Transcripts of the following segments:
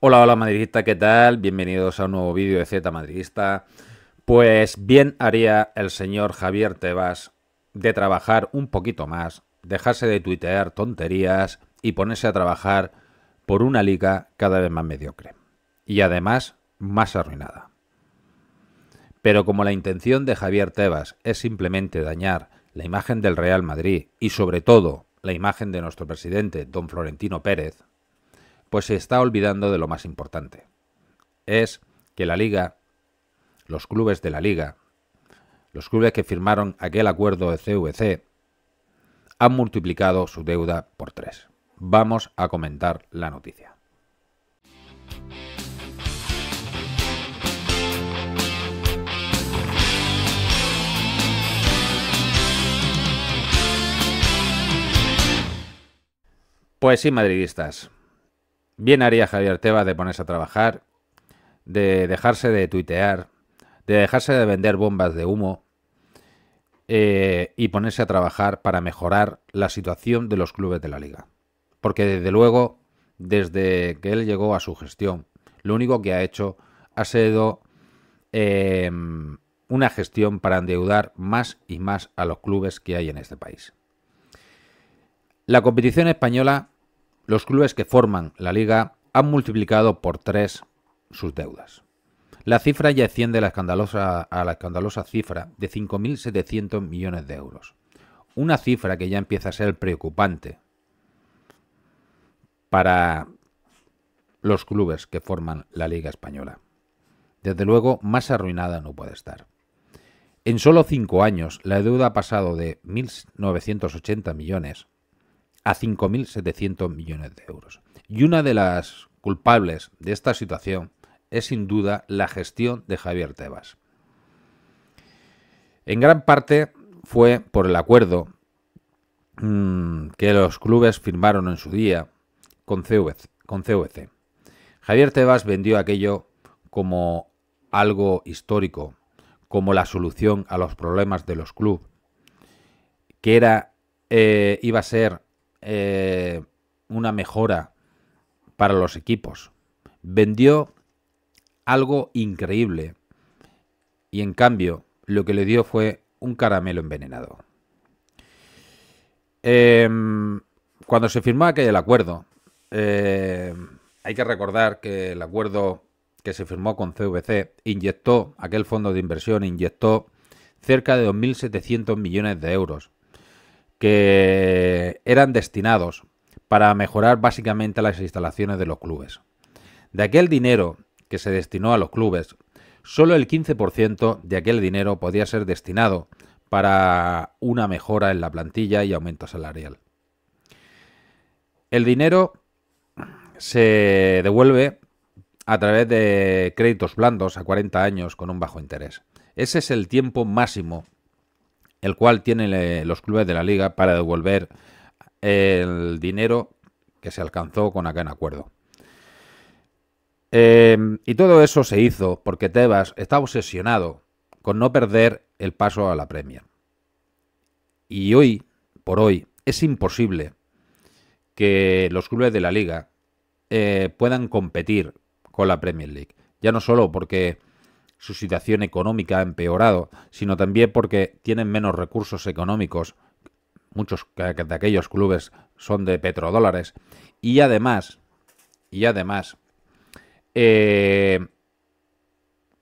Hola, hola madridista, ¿qué tal? Bienvenidos a un nuevo vídeo de Z Madridista. Pues bien haría el señor Javier Tebas de trabajar un poquito más, dejarse de tuitear tonterías y ponerse a trabajar por una liga cada vez más mediocre y además más arruinada. Pero como la intención de Javier Tebas es simplemente dañar la imagen del Real Madrid y sobre todo la imagen de nuestro presidente, don Florentino Pérez, pues se está olvidando de lo más importante. Es que la liga, los clubes de la liga, los clubes que firmaron aquel acuerdo de CVC, han multiplicado su deuda por tres. Vamos a comentar la noticia. Pues sí, madridistas, Bien haría Javier Tebas de ponerse a trabajar, de dejarse de tuitear, de dejarse de vender bombas de humo eh, y ponerse a trabajar para mejorar la situación de los clubes de la liga. Porque desde luego, desde que él llegó a su gestión, lo único que ha hecho ha sido em, una gestión para endeudar más y más a los clubes que hay en este país. La competición española los clubes que forman la liga han multiplicado por tres sus deudas. La cifra ya asciende a la escandalosa, cifra de 5.700 millones de euros. Una cifra que ya empieza a ser preocupante para los clubes que forman la Liga Española. Desde luego, más arruinada no puede estar. En solo cinco años, la deuda ha pasado de 1.980 millones a 5.700 millones de euros. Y una de las culpables de esta situación es sin duda la gestión de Javier Tebas. En gran parte fue por el acuerdo mm, que los clubes firmaron en su día con CVC, con Javier Tebas vendió aquello como algo histórico, como la solución a los problemas de los clubes, que era, eh, iba a ser eh, una mejora para los equipos. Vendió algo increíble y en cambio lo que le dio fue un caramelo envenenado. Em, cuando se firmó aquel acuerdo, eh, hay que recordar que el acuerdo que se firmó con CVC inyectó, aquel fondo de inversión inyectó cerca de 2.700 millones de euros que eran destinados para mejorar básicamente las instalaciones de los clubes. De aquel dinero que se destinó a los clubes, solo el 15% de aquel dinero podía ser destinado para una mejora en la plantilla y aumento salarial. El dinero se devuelve a través de créditos blandos a 40 años con un bajo interés. Ese es el tiempo máximo el cual tienen eh, los clubes de la liga para devolver eh, el dinero que se alcanzó con aquel acuerdo. Em, y todo eso se hizo porque Tebas está obsesionado con no perder el paso a la Premier. Y hoy, por hoy, es imposible que los clubes de la liga eh, puedan competir con la Premier League. Ya no solo porque su situación económica ha empeorado, sino también porque tienen menos recursos económicos. Muchos de aquellos clubes son de petrodólares. Y además, y además, eh,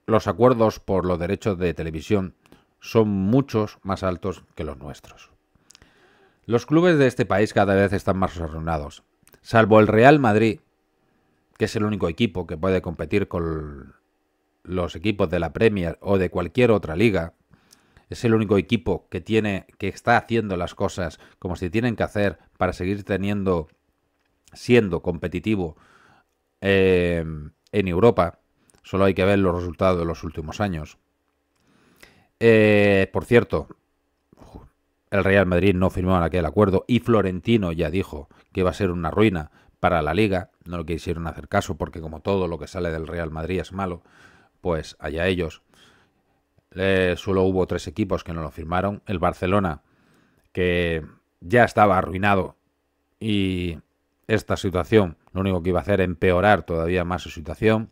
los acuerdos por los derechos de televisión son muchos más altos que los nuestros. Los clubes de este país cada vez están más arruinados, salvo el Real Madrid, que es el único equipo que puede competir con los equipos de la Premier o de cualquier otra liga, es el único equipo que tiene que está haciendo las cosas como se tienen que hacer para seguir teniendo siendo competitivo em, en Europa. Solo hay que ver los resultados de los últimos años. Eh, por cierto, el Real Madrid no firmó aquel acuerdo y Florentino ya dijo que iba a ser una ruina para la liga. No lo quisieron hacer caso porque como todo lo que sale del Real Madrid es malo pues allá ellos. solo hubo tres equipos que no lo firmaron. El Barcelona, que ya estaba arruinado y esta situación lo único que iba a hacer empeorar todavía más su situación.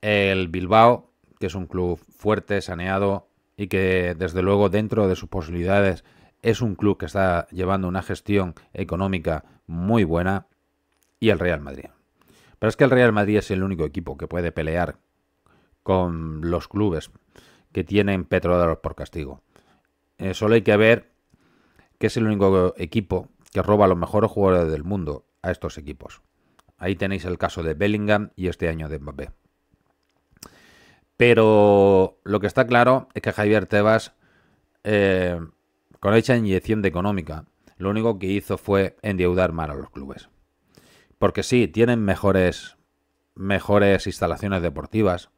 El Bilbao, que es un club fuerte, saneado y que desde luego dentro de sus posibilidades es un club que está llevando una gestión económica muy buena. Y el Real Madrid. Pero es que el Real Madrid es el único equipo que puede pelear con los clubes que tienen Petrodalos por castigo. Eh, solo hay que ver que es el único equipo que roba a los mejores jugadores del mundo a estos equipos. Ahí tenéis el caso de Bellingham y este año de Mbappé. Pero lo que está claro es que Javier Tebas, eh, con hecha inyección de económica, lo único que hizo fue endeudar mal a los clubes. Porque sí, tienen mejores, mejores instalaciones deportivas,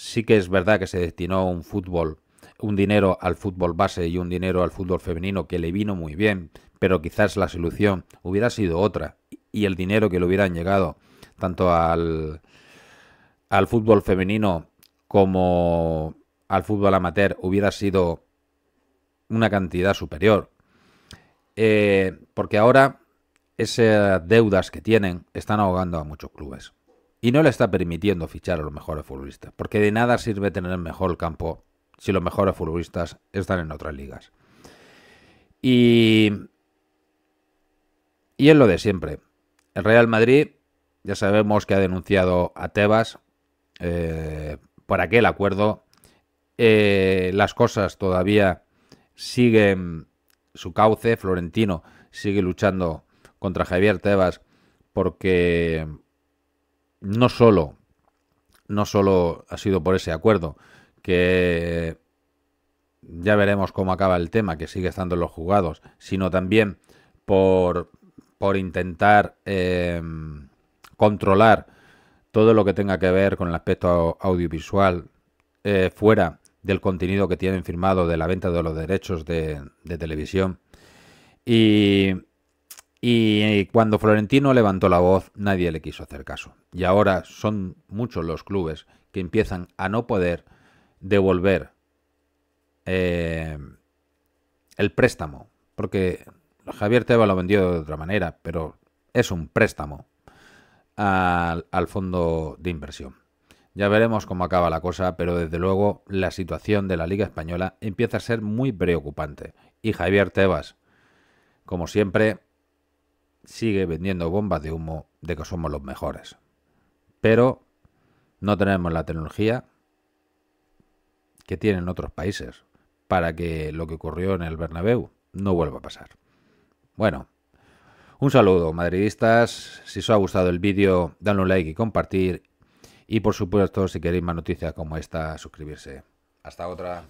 sí que es verdad que se destinó un fútbol, un dinero al fútbol base y un dinero al fútbol femenino que le vino muy bien, pero quizás la solución hubiera sido otra y el dinero que le hubieran llegado tanto al, al fútbol femenino como al fútbol amateur hubiera sido una cantidad superior. Eh, porque ahora esas deudas que tienen están ahogando a muchos clubes. Y no le está permitiendo fichar a los mejores futbolistas, porque de nada sirve tener el mejor campo si los mejores futbolistas están en otras ligas. Y, y es lo de siempre. El Real Madrid, ya sabemos que ha denunciado a Tebas eh, por aquel acuerdo. Eh, las cosas todavía siguen su cauce. Florentino sigue luchando contra Javier Tebas porque no solo, no solo ha sido por ese acuerdo, que ya veremos cómo acaba el tema, que sigue estando en los jugados, sino también por, por intentar em, controlar todo lo que tenga que ver con el aspecto audiovisual eh, fuera del contenido que tienen firmado de la venta de los derechos de, de televisión. Y y cuando Florentino levantó la voz, nadie le quiso hacer caso. Y ahora son muchos los clubes que empiezan a no poder devolver eh, el préstamo. Porque Javier Tebas lo vendió de otra manera, pero es un préstamo al fondo de inversión. Ya veremos cómo acaba la cosa, pero desde luego la situación de la Liga Española empieza a ser muy preocupante. Y Javier Tebas, como siempre, sigue vendiendo bombas de humo de que somos los mejores. Pero no tenemos la tecnología que tienen otros países para que lo que ocurrió en el Bernabéu no vuelva a pasar. Bueno, un saludo madridistas, si os ha gustado el vídeo, dadle un like y compartir y por supuesto si queréis más noticias como esta, suscribirse. Hasta otra.